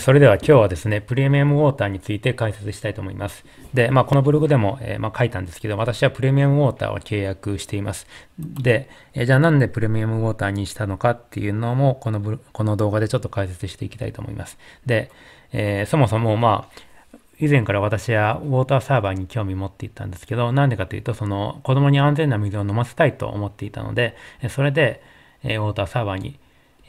それでは今日はですね、プレミアムウォーターについて解説したいと思います。で、まあ、このブログでも、えー、まあ、書いたんですけど、私はプレミアムウォーターを契約しています。で、えー、じゃあなんでプレミアムウォーターにしたのかっていうのも、このブこの動画でちょっと解説していきたいと思います。で、えー、そもそも、まあ、以前から私はウォーターサーバーに興味持っていったんですけど、なんでかというと、その子供に安全な水を飲ませたいと思っていたので、それで、えウォーターサーバーに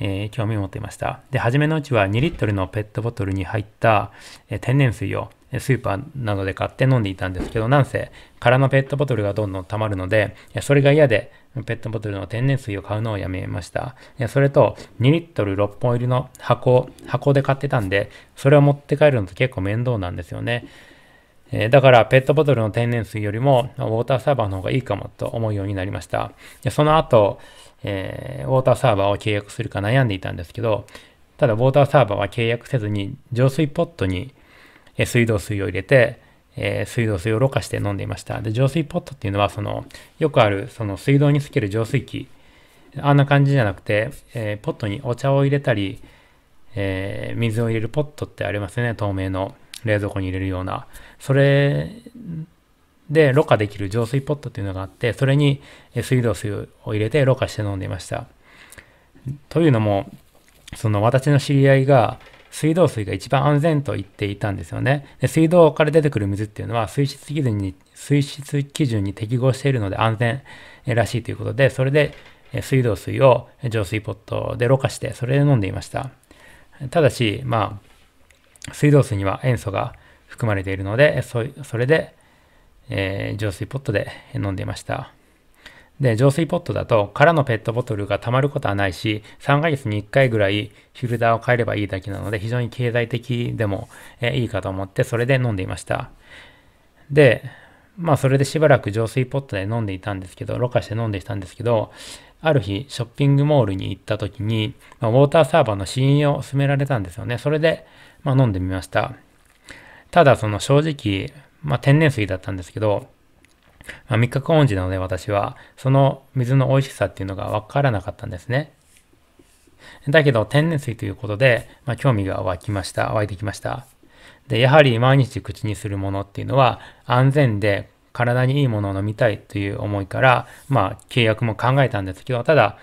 えー、興味を持っていました。で、初めのうちは2リットルのペットボトルに入った、えー、天然水をスーパーなどで買って飲んでいたんですけど、なんせ空のペットボトルがどんどん溜まるので、それが嫌でペットボトルの天然水を買うのをやめました。それと2リットル6本入りの箱、箱で買ってたんで、それを持って帰るのって結構面倒なんですよね。えだからペットボトルの天然水よりもウォーターサーバーの方がいいかもと思うようになりました。その後、えー、ウォーターサーバーを契約するか悩んでいたんですけど、ただウォーターサーバーは契約せずに浄水ポットに水道水を入れて、えー、水道水をろ過して飲んでいました。で、浄水ポットっていうのは、その、よくある、その水道につける浄水器、あんな感じじゃなくて、えー、ポットにお茶を入れたり、えー、水を入れるポットってありますね、透明の冷蔵庫に入れるような。それで、ろ過できる浄水ポットっていうのがあって、それに水道水を入れてろ過して飲んでいました。というのも、その私の知り合いが水道水が一番安全と言っていたんですよね。で水道から出てくる水っていうのは水質基準に水質基準に適合しているので安全らしいということで、それで水道水を浄水ポットでろ過して、それで飲んでいました。ただし、まあ、水道水には塩素が含まれているので、それでえー、浄水ポットで飲んでいました。で、浄水ポットだと空のペットボトルが溜まることはないし、3ヶ月に1回ぐらいフィルターを変えればいいだけなので、非常に経済的でも、えー、いいかと思って、それで飲んでいました。で、まあそれでしばらく浄水ポットで飲んでいたんですけど、ろ過して飲んでいたんですけど、ある日ショッピングモールに行った時に、まあ、ウォーターサーバーの試飲を勧められたんですよね。それで、まあ、飲んでみました。ただその正直、まあ、天然水だったんですけど、まあ、三角音痴なので私は、その水の美味しさっていうのが分からなかったんですね。だけど、天然水ということで、まあ、興味が湧きました、湧いてきました。で、やはり毎日口にするものっていうのは、安全で体にいいものを飲みたいという思いから、まあ、契約も考えたんですけど、ただ、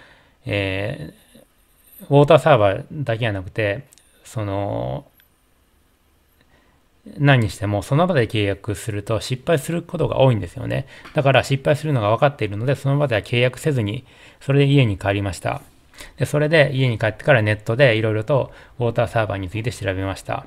えー、ウォーターサーバーだけじゃなくて、その、何にしてもその場で契約すると失敗することが多いんですよね。だから失敗するのが分かっているので、その場では契約せずに、それで家に帰りました。でそれで家に帰ってからネットでいろいろとウォーターサーバーについて調べました。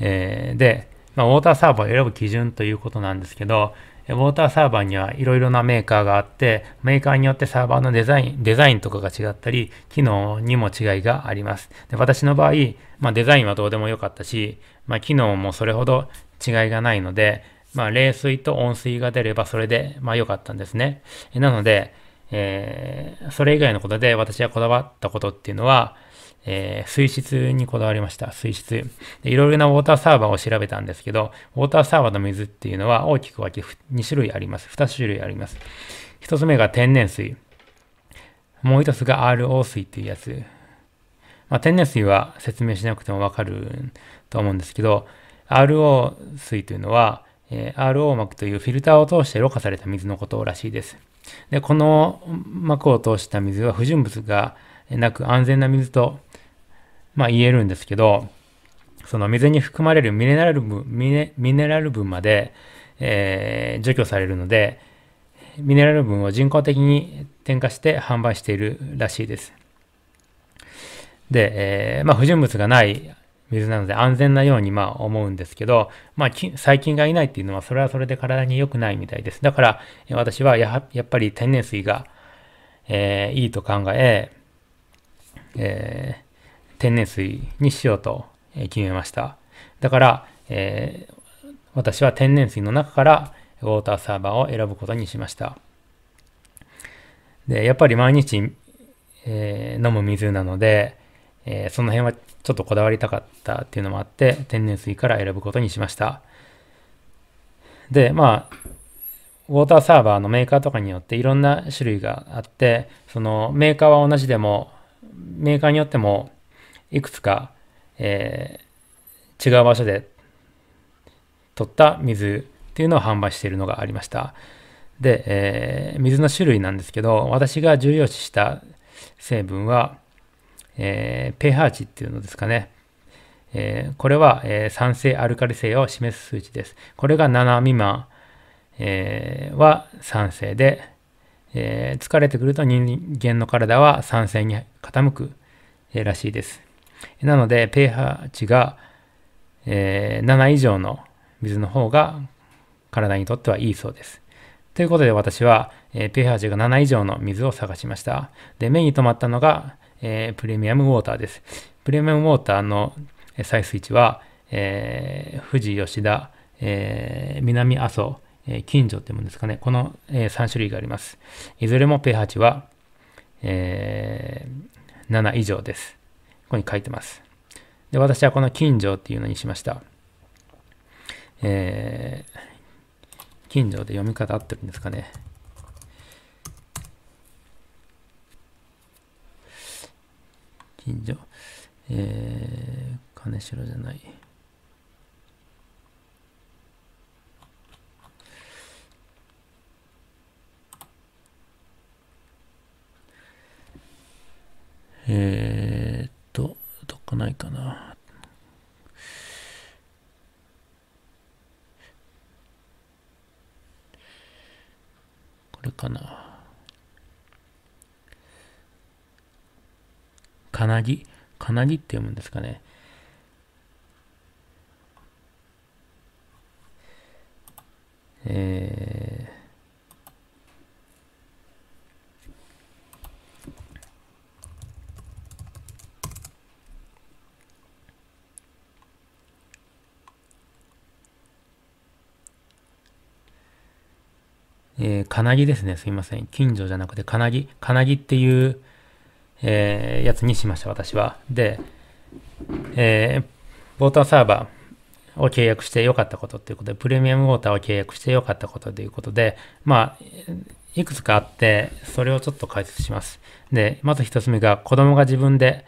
えー、で、まあ、ウォーターサーバーを選ぶ基準ということなんですけど、ウォーターサーバーにはいろいろなメーカーがあって、メーカーによってサーバーのデザイン、デザインとかが違ったり、機能にも違いがあります。で私の場合、まあ、デザインはどうでもよかったし、まあ、機能もそれほど違いがないので、まあ、冷水と温水が出ればそれで、まあ、良かったんですね。なので、えー、それ以外のことで私がこだわったことっていうのは、えー、水質にこだわりました。水質。いろいろなウォーターサーバーを調べたんですけど、ウォーターサーバーの水っていうのは大きく分け2種類あります。2種類あります。1つ目が天然水。もう1つが RO 水っていうやつ。まあ、天然水は説明しなくてもわかると思うんですけど、RO 水というのは、えー、RO 膜というフィルターを通してろ過された水のことらしいです。で、この膜を通した水は不純物がなく安全な水とまあ、言えるんですけど、その水に含まれるミネラル分、ミネミネラル分まで、えー、除去されるので、ミネラル分を人工的に添加して販売しているらしいです。で、えー、まあ、不純物がない水なので安全なようにまあ思うんですけど、まあ、細菌がいないっていうのはそれはそれで体に良くないみたいです。だから私はややっぱり天然水が、えー、いいと考ええー天然水にしようと決めました。だから、えー、私は天然水の中からウォーターサーバーを選ぶことにしました。で、やっぱり毎日、えー、飲む水なので、えー、その辺はちょっとこだわりたかったっていうのもあって、天然水から選ぶことにしました。で、まあ、ウォーターサーバーのメーカーとかによっていろんな種類があって、そのメーカーは同じでも、メーカーによってもいくつか、えー、違う場所で取った水っていうのを販売しているのがありました。で、えー、水の種類なんですけど、私が重要視した成分は、えー、pH 値っていうのですかね。えー、これは、えー、酸性アルカリ性を示す数値です。これが7未満、えー、は酸性で、え疲れてくると人間の体は酸性に傾く、えらしいです。なので pH 値が、えー、7以上の水の方が体にとってはいいそうです。ということで私は、えー、pH 値が7以上の水を探しました。で、目に留まったのが、えー、プレミアムウォーターです。プレミアムウォーターの採水値は、えー、富士吉田、えー、南阿蘇、えー、近所っていうんですかね、この、えー、3種類があります。いずれも pH 値は、えー、7以上です。ここに書いてます。で、私はこの近所っていうのにしました。えー、近所で読み方合ってるんですかね。近所、えー、金城じゃない。かな。これかな。かなぎかなぎって読むんですかね。えーえー、金木ですね。すいません。近所じゃなくて金木。金木っていう、えー、やつにしました、私は。で、えー、ウォーターサーバーを契約して良かったことということで、プレミアムウォーターを契約して良かったことということで、まあ、いくつかあって、それをちょっと解説します。で、まず1つ目が、子供が自分で、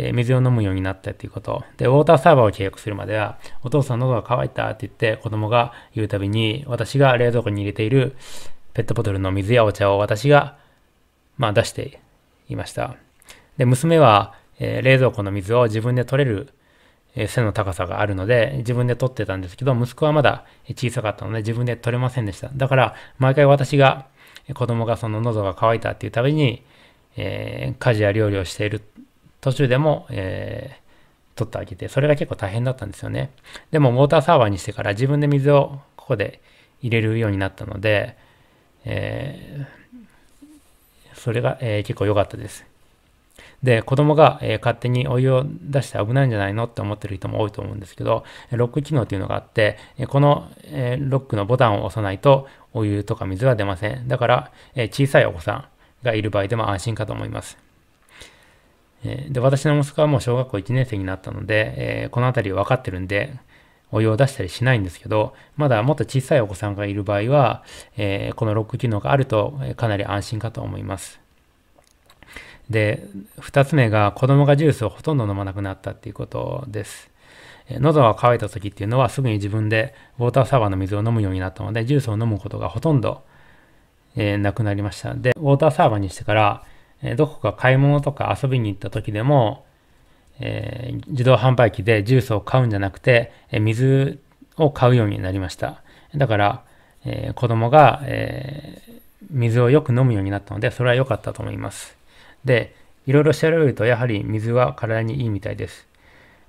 え水を飲むようになったっていうこと。で、ウォーターサーバーを契約するまでは、お父さん喉が渇いたって言って子供が言うたびに、私が冷蔵庫に入れているペットボトルの水やお茶を私が、まあ、出していました。で、娘は、えー、冷蔵庫の水を自分で取れる、えー、背の高さがあるので、自分で取ってたんですけど、息子はまだ小さかったので、自分で取れませんでした。だから、毎回私が、子供がその喉が渇いたっていうたびに、えー、家事や料理をしている途中でも、えー、取ってあげて、それが結構大変だったんですよね。でも、ウォーターサーバーにしてから自分で水をここで入れるようになったので、えー、それが、えー、結構良かったです。で、子供が、えー、勝手にお湯を出して危ないんじゃないのって思ってる人も多いと思うんですけど、ロック機能というのがあって、この、えー、ロックのボタンを押さないとお湯とか水は出ません。だから、えー、小さいお子さんがいる場合でも安心かと思います。えで、私の息子はもう小学校1年生になったので、えこの辺り分かってるんで、お湯を出したりしないんですけど、まだもっと小さいお子さんがいる場合は、えこのロック機能があるとかなり安心かと思います。で、2つ目が子供がジュースをほとんど飲まなくなったっていうことです。喉が渇いた時っていうのはすぐに自分でウォーターサーバーの水を飲むようになったので、ジュースを飲むことがほとんど、えなくなりました。で、ウォーターサーバーにしてから、えどこか買い物とか遊びに行った時でも、えー、自動販売機でジュースを買うんじゃなくて、え水を買うようになりました。だから、えー、子供が、えー、水をよく飲むようになったので、それは良かったと思います。で、いろいろ調べると、やはり水は体にいいみたいです。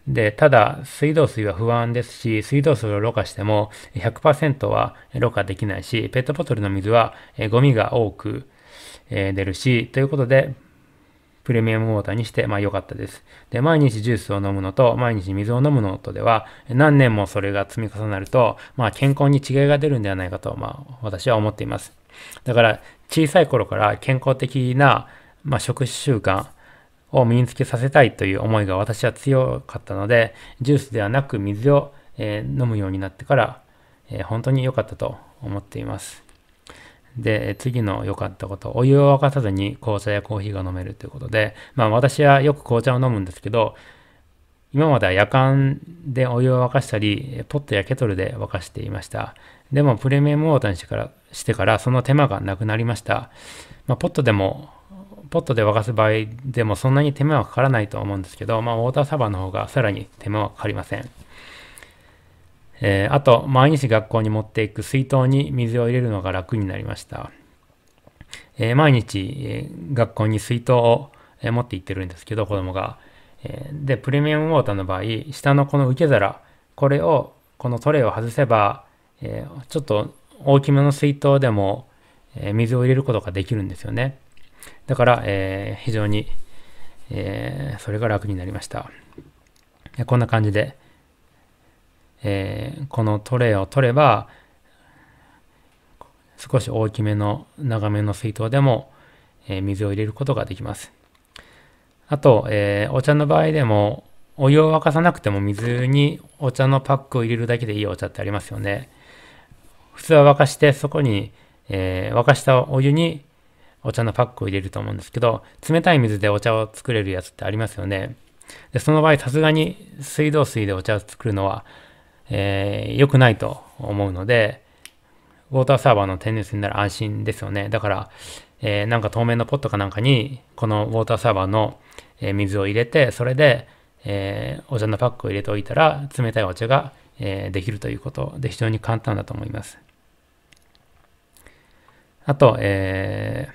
で、ただ、水道水は不安ですし、水道水をろ過しても100%はろ過できないし、ペットボトルの水はゴミが多く、出るし、ということで、プレミアムウォーターにして、まあ良かったです。で、毎日ジュースを飲むのと、毎日水を飲むのとでは、何年もそれが積み重なると、まあ健康に違いが出るんではないかと、まあ私は思っています。だから、小さい頃から健康的な、まあ、食習慣を身につけさせたいという思いが私は強かったので、ジュースではなく水を、えー、飲むようになってから、えー、本当に良かったと思っています。で、次の良かったこと、お湯を沸かさずに紅茶やコーヒーが飲めるということで、まあ私はよく紅茶を飲むんですけど、今までは夜間でお湯を沸かしたり、ポットやケトルで沸かしていました。でもプレミアムウォーターにしてからしてからその手間がなくなりました。まあ、ポットでも、ポットで沸かす場合でもそんなに手間はかからないと思うんですけど、まあ、ウォーターサーバーの方がさらに手間はかかりません。えー、あと、毎日学校に持っていく水筒に水を入れるのが楽になりました。えー、毎日、えー、学校に水筒を、え持って行ってるんですけど、子供が。えで、プレミアムウォーターの場合、下のこの受け皿、これを、このトレイを外せば、えちょっと大きめの水筒でも、え水を入れることができるんですよね。だから、え非常に、えそれが楽になりました。こんな感じで、えー、このトレイを取れば少し大きめの長めの水筒でも、えー、水を入れることができます。あと、えー、お茶の場合でもお湯を沸かさなくても水にお茶のパックを入れるだけでいいお茶ってありますよね。普通は沸かしてそこに、え沸かしたお湯にお茶のパックを入れると思うんですけど冷たい水でお茶を作れるやつってありますよね。でその場合さすがに水道水でお茶を作るのはえー、良くないと思うので、ウォーターサーバーの天然水なら安心ですよね。だから、えー、なんか透明のポットかなんかに、このウォーターサーバーの、え水を入れて、それで、えー、お茶のパックを入れておいたら、冷たいお茶が、えできるということで、非常に簡単だと思います。あと、え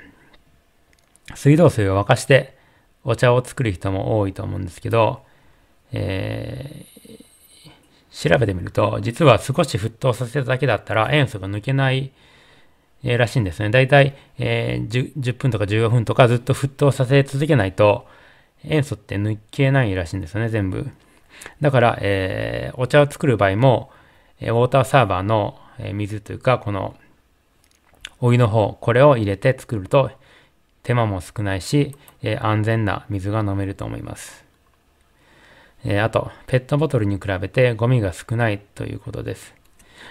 ー、水道水を沸かしてお茶を作る人も多いと思うんですけど、え調べてみると、実は少し沸騰させただけだったら塩素が抜けない、えー、らしいんですね。だいたい、えー、10, 10分とか15分とかずっと沸騰させ続けないと、塩素って抜けないらしいんですよね、全部。だから、えー、お茶を作る場合も、えウォーターサーバーの、え水というか、このお湯の方、これを入れて作ると手間も少ないし、え安全な水が飲めると思います。えー、あと、ペットボトルに比べてゴミが少ないということです。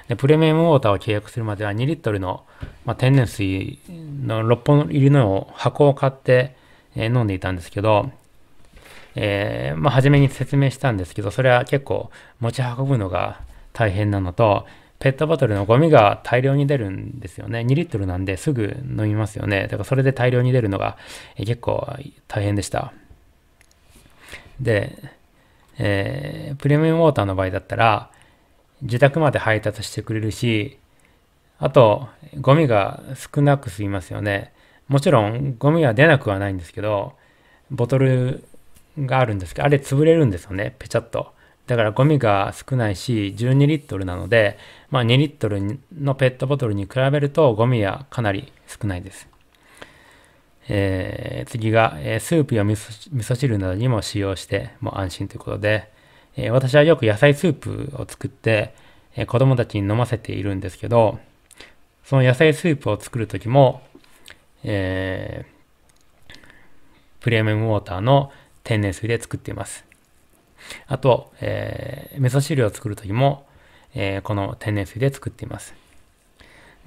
でプレミアムウォーターを契約するまでは2リットルの、まあ、天然水の6本入りの箱を買って、えー、飲んでいたんですけど、えー、まあ、初めに説明したんですけど、それは結構持ち運ぶのが大変なのと、ペットボトルのゴミが大量に出るんですよね。2リットルなんですぐ飲みますよね。だからそれで大量に出るのが結構大変でした。で、えー、プレミアムウォーターの場合だったら、自宅まで配達してくれるし、あと、ゴミが少なく済みますよね。もちろん、ゴミは出なくはないんですけど、ボトルがあるんですけど、あれ潰れるんですよね、ぺちゃっと。だからゴミが少ないし、12リットルなので、まあ2リットルのペットボトルに比べるとゴミはかなり少ないです。えー、次が、えー、スープや味噌汁などにも使用しても安心ということで、えー、私はよく野菜スープを作って、えー、子供たちに飲ませているんですけど、その野菜スープを作るときも、えー、プレミアムウォーターの天然水で作っています。あと、えー、味噌汁を作るときも、えー、この天然水で作っています。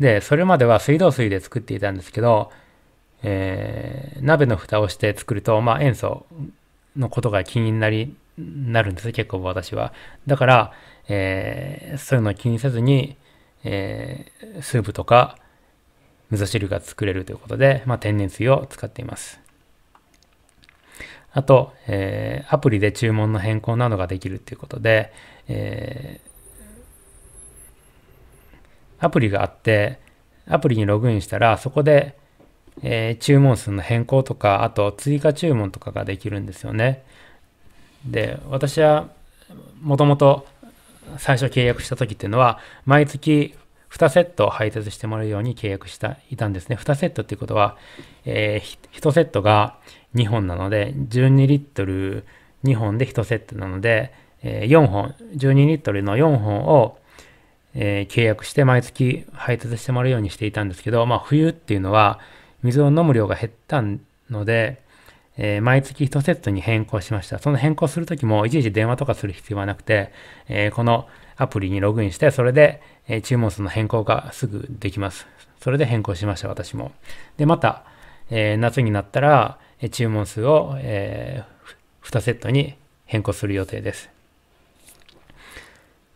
で、それまでは水道水で作っていたんですけど、えー、鍋の蓋をして作ると、まあ、塩素のことが気になりなるんです結構私はだから、えー、そういうのを気にせずに、えー、スープとか味噌汁が作れるということで、まあ、天然水を使っていますあと、えー、アプリで注文の変更などができるということで、えー、アプリがあってアプリにログインしたらそこでえー、注文数の変更とか、あと追加注文とかができるんですよね。で、私はもともと最初契約した時っていうのは、毎月2セット配達してもらうように契約したいたんですね。2セットっていうことは、えー、1セットが2本なので、12リットル2本で1セットなので、えー、4本、12リットルの4本を、えー、契約して毎月配達してもらうようにしていたんですけど、まあ、冬っていうのは、水を飲む量が減ったので、えー、毎月1セットに変更しました。その変更するときも、いちいち電話とかする必要はなくて、えー、このアプリにログインして、それで、えー、注文数の変更がすぐできます。それで変更しました、私も。で、また、え夏になったら、え注文数を、え2セットに変更する予定です。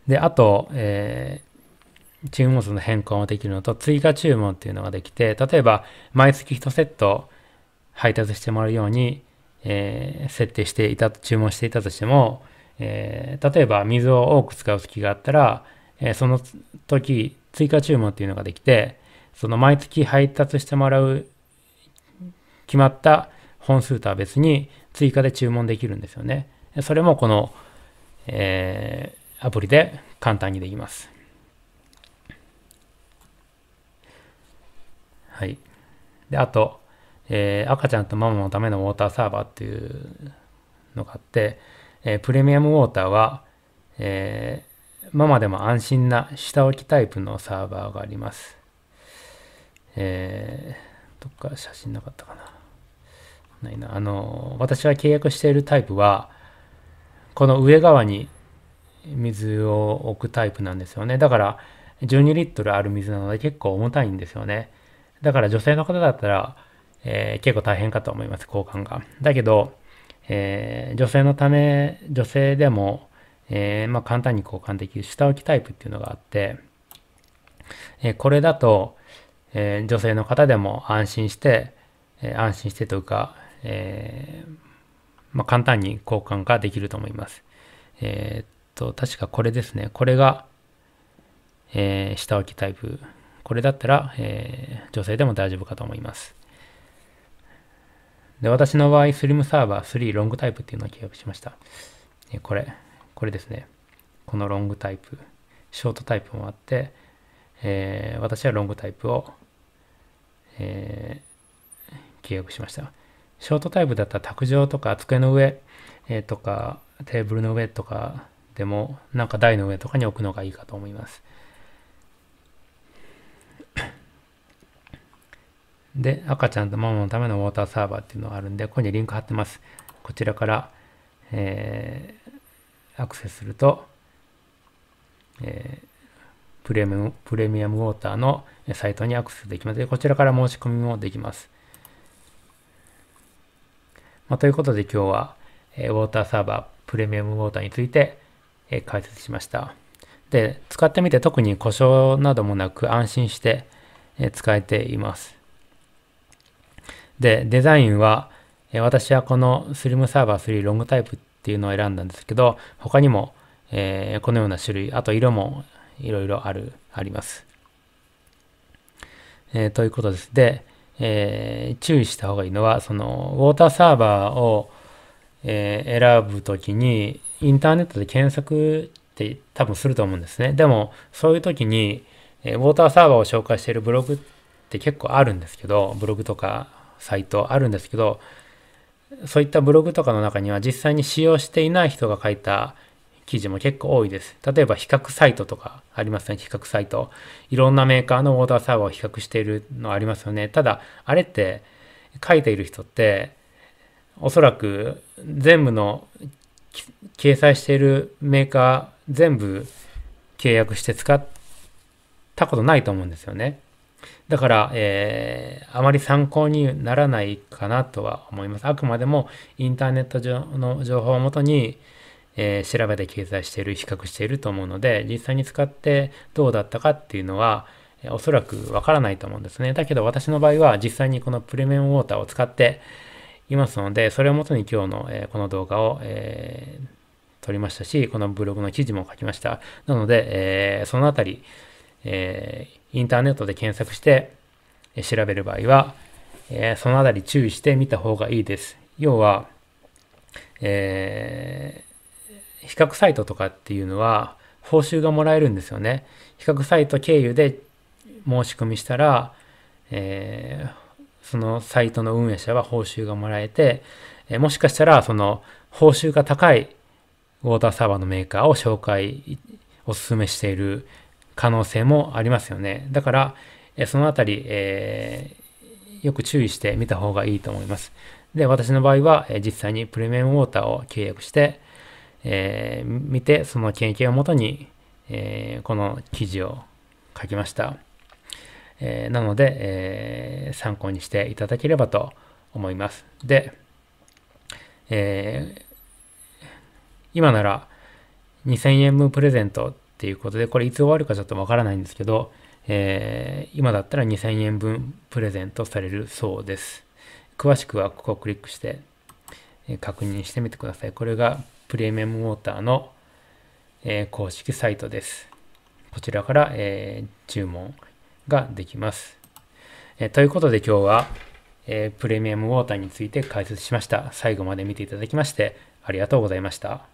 で、あと、え注文数の変更もできるのと、追加注文っていうのができて、例えば、毎月1セット配達してもらうように、えー、設定していた、注文していたとしても、えー、例えば、水を多く使う月があったら、えー、その時、追加注文っていうのができて、その毎月配達してもらう決まった本数とは別に追加で注文できるんですよね。それもこの、えー、アプリで簡単にできます。はい。で、あと、えー、赤ちゃんとママのためのウォーターサーバーっていうのがあって、えー、プレミアムウォーターは、えー、ママでも安心な下置きタイプのサーバーがあります。えー、どっか写真なかったかな。ないな。あの、私が契約しているタイプは、この上側に水を置くタイプなんですよね。だから、12リットルある水なので結構重たいんですよね。だから女性の方だったら、えー、結構大変かと思います、交換が。だけど、えー、女性のため、女性でも、えー、まあ、簡単に交換できる下置きタイプっていうのがあって、えこれだと、え女性の方でも安心して、え安心してというか、えまあ、簡単に交換ができると思います。えっと、確かこれですね。これが、え下置きタイプこれだったら、えー、女性でも大丈夫かと思います。で、私の場合、スリムサーバー3ロングタイプっていうのを契約しました。えこれ、これですね。このロングタイプ、ショートタイプもあって、えー、私はロングタイプを、えー、契約しました。ショートタイプだったら卓上とか机の上、えー、とかテーブルの上とかでもなんか台の上とかに置くのがいいかと思います。で、赤ちゃんとママのためのウォーターサーバーっていうのがあるんで、ここにリンク貼ってます。こちらから、えー、アクセスすると、えー、プレミアム、プレミアムウォーターのサイトにアクセスできます。で、こちらから申し込みもできます。まあ、ということで今日は、えー、ウォーターサーバー、プレミアムウォーターについて、えー、解説しました。で、使ってみて特に故障などもなく安心して、えー、使えています。で、デザインは、え私はこのスリムサーバー3ロングタイプっていうのを選んだんですけど、他にも、えこのような種類、あと色もいろいろある、あります。えということです。で、え注意した方がいいのは、その、ウォーターサーバーを、え選ぶときに、インターネットで検索って多分すると思うんですね。でも、そういうときに、えウォーターサーバーを紹介しているブログって結構あるんですけど、ブログとかサイトあるんですけどそういったブログとかの中には実際に使用していない人が書いた記事も結構多いです。例えば比較サイトとかありますね。比較サイト。いろんなメーカーのウォーターサーバーを比較しているのありますよね。ただ、あれって書いている人って、おそらく全部の掲載しているメーカー全部契約して使ったことないと思うんですよね。だから、えー、あまり参考にならないかなとは思います。あくまでもインターネット上の情報をもとに、えー、調べて掲載している、比較していると思うので、実際に使ってどうだったかっていうのは、おそらくわからないと思うんですね。だけど私の場合は実際にこのプレミアムウォーターを使っていますので、それをもとに今日の、えー、この動画を、えー、撮りましたし、このブログの記事も書きました。なので、えー、そのあたり、えーインターネットで検索して調べる場合は、えー、そのあたり注意してみた方がいいです。要は、えー、比較サイトとかっていうのは報酬がもらえるんですよね。比較サイト経由で申し込みしたら、えー、そのサイトの運営者は報酬がもらえて、えもしかしたらその報酬が高いウォーターサーバーのメーカーを紹介、お勧めしている可能性もありますよね。だから、えそのあたり、えー、よく注意してみた方がいいと思います。で、私の場合は、え実際にプレミアムウォーターを契約して、えー、見て、その経験をもとに、えー、この記事を書きました。えー、なので、え参考にしていただければと思います。で、え今なら2000円分プレゼントっていうことで、これいつ終わるかちょっとわからないんですけど、えー、今だったら2000円分プレゼントされるそうです。詳しくはここをクリックして、え確認してみてください。これがプレミアムウォーターの、えー、公式サイトです。こちらから、えー、注文ができます。えということで今日は、えプレミアムウォーターについて解説しました。最後まで見ていただきましてありがとうございました。